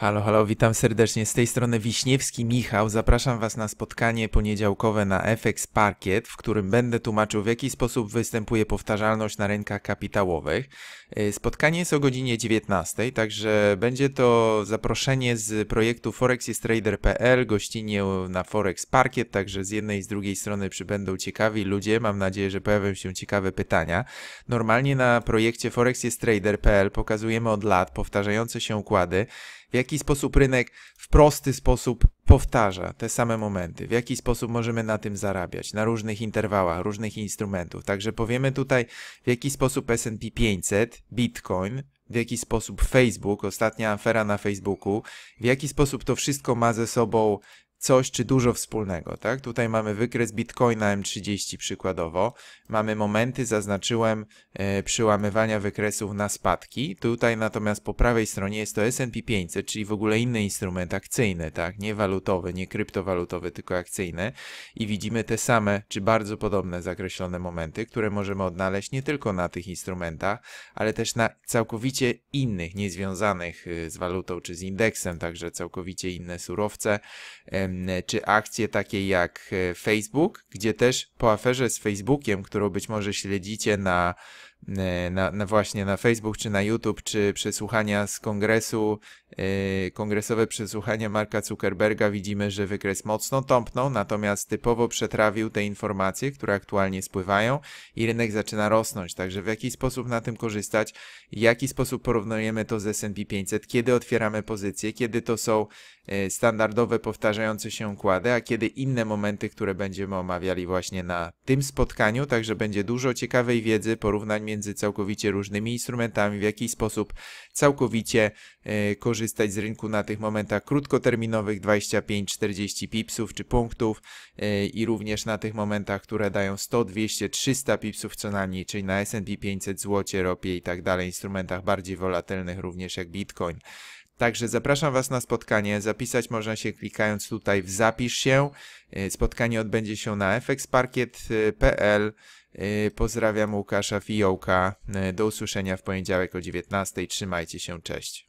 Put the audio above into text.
Halo, halo, witam serdecznie. Z tej strony Wiśniewski Michał. Zapraszam Was na spotkanie poniedziałkowe na FX Parkiet, w którym będę tłumaczył, w jaki sposób występuje powtarzalność na rynkach kapitałowych. E, spotkanie jest o godzinie 19, także będzie to zaproszenie z projektu ForexisTrader.pl. gościnie na Forex Parkiet, także z jednej i z drugiej strony przybędą ciekawi ludzie. Mam nadzieję, że pojawią się ciekawe pytania. Normalnie na projekcie ForexisTrader.pl pokazujemy od lat powtarzające się układy, w jaki jaki sposób rynek w prosty sposób powtarza te same momenty, w jaki sposób możemy na tym zarabiać, na różnych interwałach, różnych instrumentów. Także powiemy tutaj, w jaki sposób SP 500, Bitcoin, w jaki sposób Facebook, ostatnia afera na Facebooku, w jaki sposób to wszystko ma ze sobą coś czy dużo wspólnego, tak? Tutaj mamy wykres Bitcoina M30 przykładowo, mamy momenty, zaznaczyłem e, przyłamywania wykresów na spadki, tutaj natomiast po prawej stronie jest to S&P 500, czyli w ogóle inny instrument akcyjny, tak? Nie walutowy, nie kryptowalutowy, tylko akcyjny i widzimy te same, czy bardzo podobne zakreślone momenty, które możemy odnaleźć nie tylko na tych instrumentach, ale też na całkowicie innych, niezwiązanych y, z walutą czy z indeksem, także całkowicie inne surowce, e, E, czy akcje takie jak e, Facebook, gdzie też po aferze z Facebookiem, którą być może śledzicie na E, na, na, właśnie na Facebook czy na YouTube, czy przesłuchania z kongresu, yy, kongresowe przesłuchania Marka Zuckerberga widzimy, że wykres mocno tąpnął, natomiast typowo przetrawił te informacje, które aktualnie spływają i rynek zaczyna rosnąć. Także w jaki sposób na tym korzystać, w jaki sposób porównujemy to z S&P 500, kiedy otwieramy pozycje, kiedy to są yy, standardowe, powtarzające się układy, a kiedy inne momenty, które będziemy omawiali właśnie na tym spotkaniu, także będzie dużo ciekawej wiedzy, porównań między całkowicie różnymi instrumentami, w jaki sposób całkowicie y, korzystać z rynku na tych momentach krótkoterminowych 25-40 pipsów czy punktów y, i również na tych momentach, które dają 100, 200, 300 pipsów co najmniej, czyli na S&P 500, złocie, ropie i tak dalej, instrumentach bardziej wolatylnych również jak Bitcoin. Także zapraszam Was na spotkanie. Zapisać można się klikając tutaj w zapisz się. Y, spotkanie odbędzie się na fxparkiet.pl. Y, pozdrawiam Łukasza Fiołka. Y, do usłyszenia w poniedziałek o 19. Trzymajcie się, cześć.